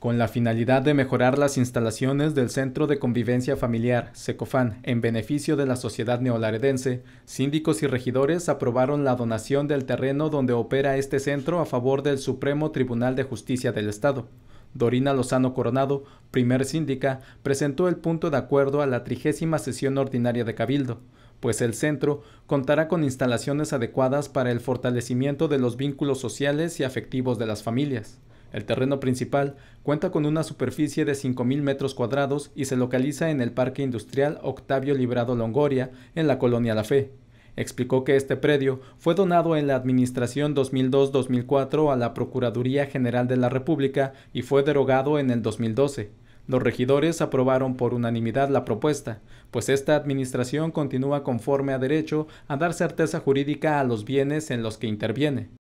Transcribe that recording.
con la finalidad de mejorar las instalaciones del Centro de Convivencia Familiar, SECOFAN, en beneficio de la sociedad neolaredense, síndicos y regidores aprobaron la donación del terreno donde opera este centro a favor del Supremo Tribunal de Justicia del Estado. Dorina Lozano Coronado, primer síndica, presentó el punto de acuerdo a la trigésima sesión ordinaria de Cabildo pues el centro contará con instalaciones adecuadas para el fortalecimiento de los vínculos sociales y afectivos de las familias. El terreno principal cuenta con una superficie de 5.000 metros cuadrados y se localiza en el Parque Industrial Octavio Librado Longoria, en la colonia La Fe. Explicó que este predio fue donado en la Administración 2002-2004 a la Procuraduría General de la República y fue derogado en el 2012. Los regidores aprobaron por unanimidad la propuesta, pues esta administración continúa conforme a derecho a dar certeza jurídica a los bienes en los que interviene.